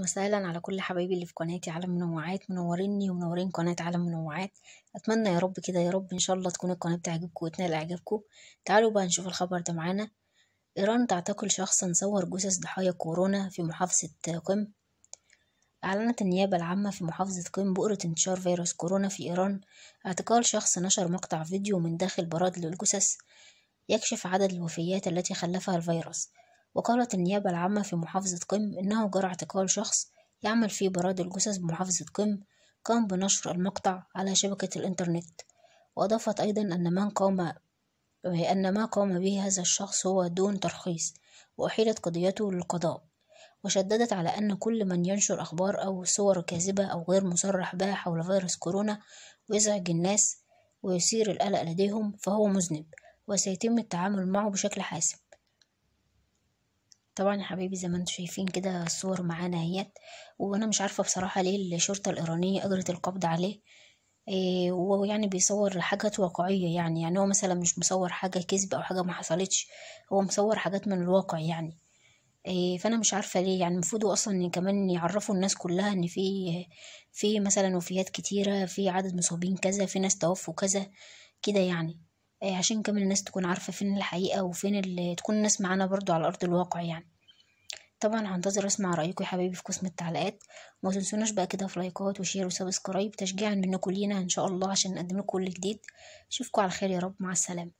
وسهلا على كل حبايبي اللي في قناتي عالم منوعات منوريني ومنورين قناة عالم منوعات أتمنى يا رب كده يا رب إن شاء الله تكون القناة بتعجبكم وتنال إعجابكم تعالوا بقى نشوف الخبر ده معانا إيران تعتقل شخصا صور جثث ضحايا كورونا في محافظة قم أعلنت النيابة العامة في محافظة قم بؤرة انتشار فيروس كورونا في إيران اعتقال شخص نشر مقطع فيديو من داخل براد للجثث يكشف عدد الوفيات التي خلفها الفيروس وقالت النيابة العامة في محافظة قم إنه جرى اعتقال شخص يعمل في براد الجثث بمحافظة قم قام بنشر المقطع على شبكة الإنترنت وأضافت أيضا أن من قام أن ما قام به هذا الشخص هو دون ترخيص وأحيلت قضيته للقضاء وشددت على أن كل من ينشر أخبار أو صور كاذبة أو غير مصرح بها حول فيروس كورونا ويزعج الناس ويثير القلق لديهم فهو مذنب وسيتم التعامل معه بشكل حاسم طبعا يا حبيبي زي ما انتم شايفين كده الصور معانا اهيت وانا مش عارفه بصراحه ليه الشرطه الايرانيه اجرت القبض عليه إيه يعني بيصور حاجات واقعيه يعني يعني هو مثلا مش مصور حاجه كذب او حاجه ما حصلتش هو مصور حاجات من الواقع يعني إيه فانا مش عارفه ليه يعني المفروض اصلا كمان يعرفوا الناس كلها ان في في مثلا وفيات كتيره في عدد مصابين كذا في ناس توفوا كذا كده يعني آه، عشان كمان الناس تكون عارفة فين الحقيقة وفين اللي تكون الناس معانا برضو على أرض الواقع يعني طبعا هنتظر اسمع رأيكم يا حبايبي في قسم التعليقات ما تنسوناش بقى كده في لايكات وشير وسبسكرايب تشجيعا منكم لينا ان شاء الله عشان نقدم لكم كل جديد اشوفكم على خير يا رب مع السلامه